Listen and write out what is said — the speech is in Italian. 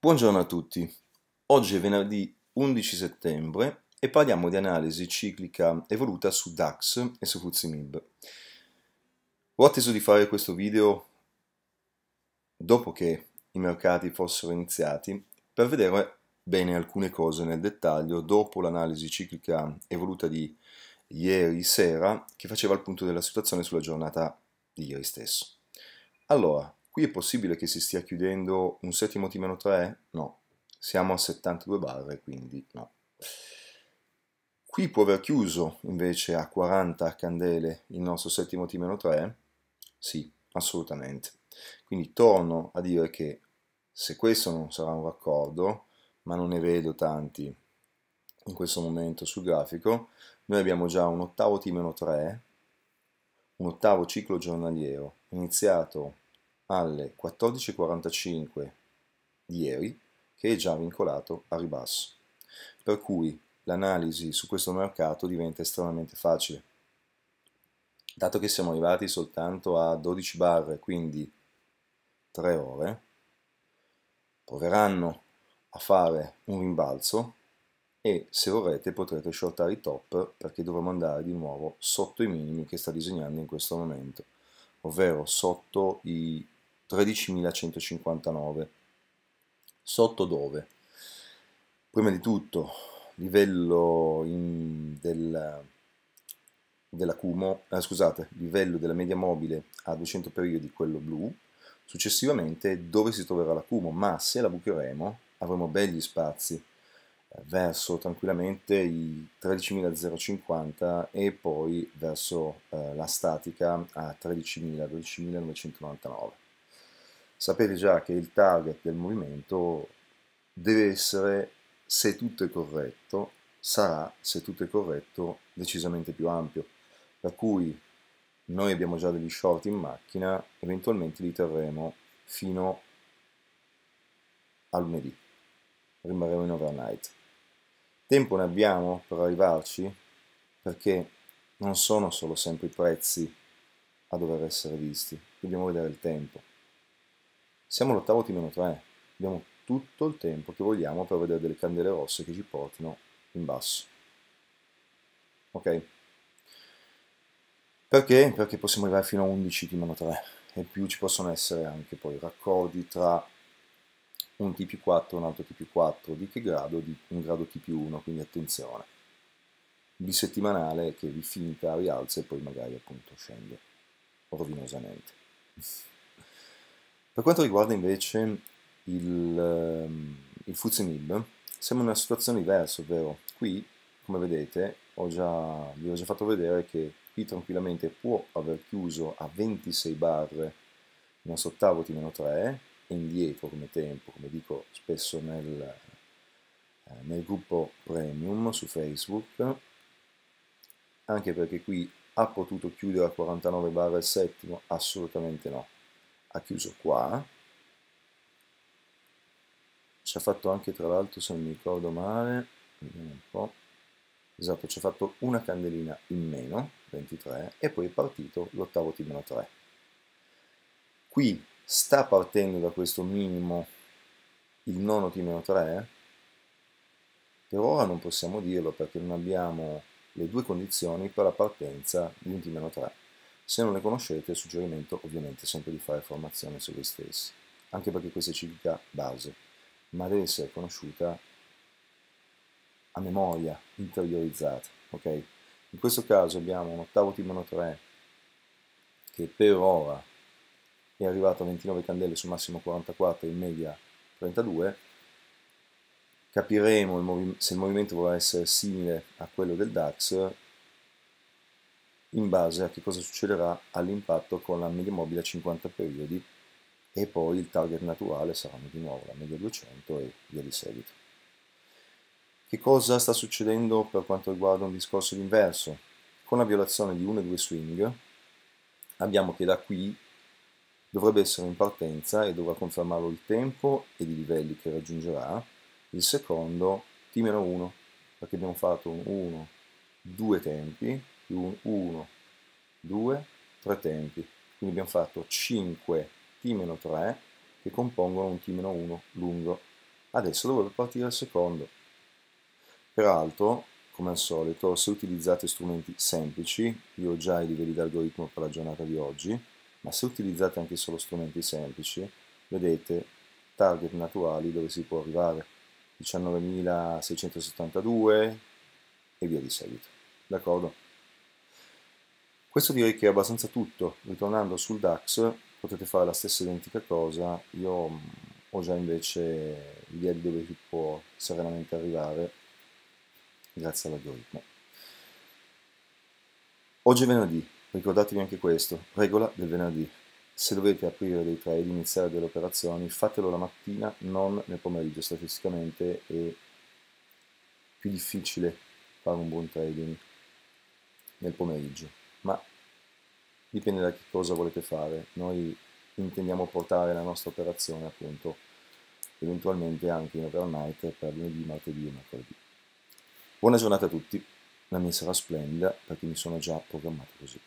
Buongiorno a tutti, oggi è venerdì 11 settembre e parliamo di analisi ciclica evoluta su DAX e su FTSE Ho atteso di fare questo video dopo che i mercati fossero iniziati per vedere bene alcune cose nel dettaglio dopo l'analisi ciclica evoluta di ieri sera che faceva il punto della situazione sulla giornata di ieri stesso. Allora, Qui è possibile che si stia chiudendo un settimo t meno 3? No. Siamo a 72 barre, quindi no. Qui può aver chiuso invece a 40 candele il nostro settimo T meno 3? Sì, assolutamente. Quindi torno a dire che se questo non sarà un raccordo, ma non ne vedo tanti in questo momento sul grafico, noi abbiamo già un ottavo T meno 3, un ottavo ciclo giornaliero iniziato alle 14.45 di ieri che è già vincolato a ribasso. Per cui l'analisi su questo mercato diventa estremamente facile. Dato che siamo arrivati soltanto a 12 barre, quindi 3 ore, proveranno a fare un rimbalzo e se vorrete potrete shortare i top perché dovremo andare di nuovo sotto i minimi che sta disegnando in questo momento, ovvero sotto i 13.159. Sotto dove? Prima di tutto, livello in, del, dell'acumo, eh, scusate, livello della media mobile a 200 periodi, quello blu, successivamente dove si troverà la l'acumo, ma se la bucheremo avremo belli spazi eh, verso tranquillamente i 13.050 e poi verso eh, la statica a 13.000, 12.999 sapete già che il target del movimento deve essere, se tutto è corretto, sarà, se tutto è corretto, decisamente più ampio. Per cui noi abbiamo già degli short in macchina, eventualmente li terremo fino a lunedì, rimarremo in overnight. Tempo ne abbiamo per arrivarci perché non sono solo sempre i prezzi a dover essere visti, dobbiamo vedere il tempo. Siamo all'ottavo T meno 3, abbiamo tutto il tempo che vogliamo per vedere delle candele rosse che ci portino in basso. Ok? Perché? Perché possiamo arrivare fino a 11 T 3 e più ci possono essere anche poi raccordi tra un T 4 e un altro T 4, di che grado? Di un grado T 1, quindi attenzione. Bisettimanale che vi finta, rialza e poi magari appunto scende rovinosamente. Per quanto riguarda invece il, ehm, il Fuzimib, siamo in una situazione diversa, ovvero qui, come vedete, ho già, vi ho già fatto vedere che qui tranquillamente può aver chiuso a 26 barre il nostro ottavo T-3 e indietro come tempo, come dico spesso nel, eh, nel gruppo premium su Facebook, anche perché qui ha potuto chiudere a 49 barre il settimo? Assolutamente no ha chiuso qua ci ha fatto anche tra l'altro se non mi ricordo male vediamo un po' esatto ci ha fatto una candelina in meno 23 e poi è partito l'ottavo t 3 qui sta partendo da questo minimo il nono t 3 per ora non possiamo dirlo perché non abbiamo le due condizioni per la partenza di un t 3 se non le conoscete, il suggerimento ovviamente è sempre di fare formazione su voi stessi, anche perché questa è civica base, ma deve essere conosciuta a memoria, interiorizzata. Okay? In questo caso abbiamo un ottavo Timano 3 che per ora è arrivato a 29 candele su massimo 44, in media 32. Capiremo il se il movimento vorrà essere simile a quello del DAX in base a che cosa succederà all'impatto con la media mobile a 50 periodi e poi il target naturale saranno di nuovo la media 200 e via di seguito. Che cosa sta succedendo per quanto riguarda un discorso inverso? Con la violazione di 1 e 2 swing abbiamo che da qui dovrebbe essere in partenza e dovrà confermarlo il tempo ed i livelli che raggiungerà, il secondo T-1 perché abbiamo fatto 1, 2 tempi più 1, 2, 3 tempi. Quindi abbiamo fatto 5 t 3 che compongono un t 1 lungo. Adesso dovrebbe partire il secondo. Peraltro, come al solito, se utilizzate strumenti semplici, io ho già i livelli d'algoritmo per la giornata di oggi, ma se utilizzate anche solo strumenti semplici, vedete target naturali dove si può arrivare, 19.672 e via di seguito. D'accordo? Questo direi che è abbastanza tutto, ritornando sul DAX potete fare la stessa identica cosa, io mm, ho già invece l'idea di dove si può serenamente arrivare grazie all'algoritmo. Oggi è venerdì, ricordatevi anche questo, regola del venerdì. Se dovete aprire dei trade, iniziare delle operazioni, fatelo la mattina, non nel pomeriggio, statisticamente è più difficile fare un buon trading nel pomeriggio ma dipende da che cosa volete fare. Noi intendiamo portare la nostra operazione appunto eventualmente anche in overnight per lunedì, martedì e mercoledì. Buona giornata a tutti, la mia sarà splendida perché mi sono già programmato così.